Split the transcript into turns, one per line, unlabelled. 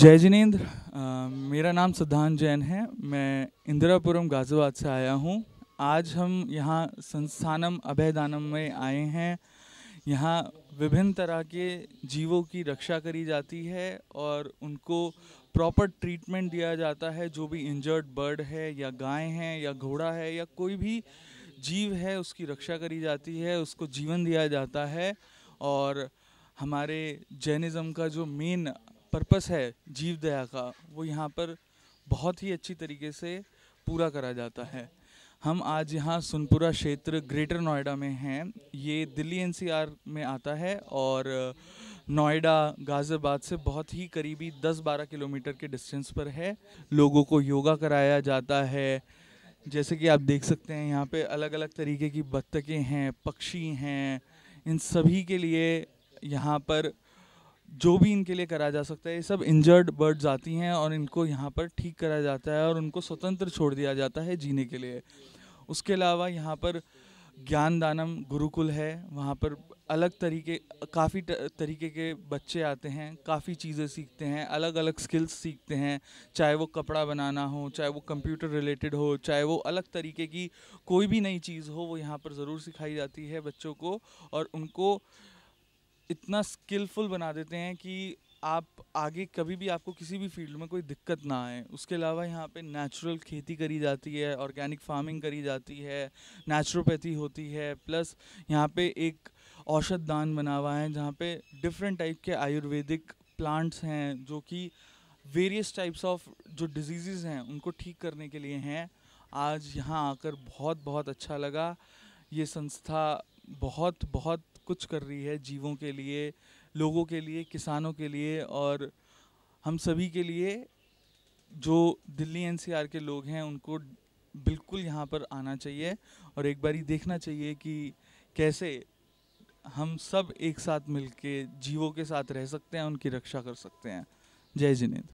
जय जिनेन्द्र मेरा नाम सिद्धांत जैन है मैं इंदिरापुरम गाजियाबाद से आया हूँ आज हम यहाँ संस्थानम अभयदानम में आए हैं यहाँ विभिन्न तरह के जीवों की रक्षा करी जाती है और उनको प्रॉपर ट्रीटमेंट दिया जाता है जो भी इंजर्ड बर्ड है या गाय है या घोड़ा है या कोई भी जीव है उसकी रक्षा करी जाती है उसको जीवन दिया जाता है और हमारे जैनिज़्म का जो मेन पर्पस है जीव दया का वो यहाँ पर बहुत ही अच्छी तरीके से पूरा करा जाता है हम आज यहाँ सुनपुरा क्षेत्र ग्रेटर नोएडा में हैं ये दिल्ली एनसीआर में आता है और नोएडा गाज़ियाबाद से बहुत ही करीबी 10-12 किलोमीटर के डिस्टेंस पर है लोगों को योगा कराया जाता है जैसे कि आप देख सकते हैं यहाँ पे अलग अलग तरीके की बत्तखें हैं पक्षी हैं इन सभी के लिए यहाँ पर जो भी इनके लिए करा जा सकता है ये सब इंजर्ड बर्ड्स आती हैं और इनको यहाँ पर ठीक करा जाता है और उनको स्वतंत्र छोड़ दिया जाता है जीने के लिए उसके अलावा यहाँ पर ज्ञान दानम गुरुकुल है वहाँ पर अलग तरीके काफ़ी तरीके के बच्चे आते हैं काफ़ी चीज़ें सीखते हैं अलग अलग स्किल्स सीखते हैं चाहे वो कपड़ा बनाना हो चाहे वो कंप्यूटर रिलेटेड हो चाहे वो अलग तरीके की कोई भी नई चीज़ हो वो यहाँ पर ज़रूर सिखाई जाती है बच्चों को और उनको इतना स्किलफुल बना देते हैं कि आप आगे कभी भी आपको किसी भी फील्ड में कोई दिक्कत ना आए उसके अलावा यहाँ पे नेचुरल खेती करी जाती है ऑर्गेनिक फार्मिंग करी जाती है नेचुरोपैथी होती है प्लस यहाँ पे एक औषध दान बना हुआ है जहाँ पे डिफरेंट टाइप के आयुर्वेदिक प्लांट्स हैं जो कि वेरियस टाइप्स ऑफ जो डिजीज़ हैं उनको ठीक करने के लिए हैं आज यहाँ आकर बहुत बहुत अच्छा लगा ये संस्था बहुत बहुत कुछ कर रही है जीवों के लिए लोगों के लिए किसानों के लिए और हम सभी के लिए जो दिल्ली एनसीआर के लोग हैं उनको बिल्कुल यहाँ पर आना चाहिए और एक बार ही देखना चाहिए कि कैसे हम सब एक साथ मिलके जीवों के साथ रह सकते हैं उनकी रक्षा कर सकते हैं जय जिनेंद्र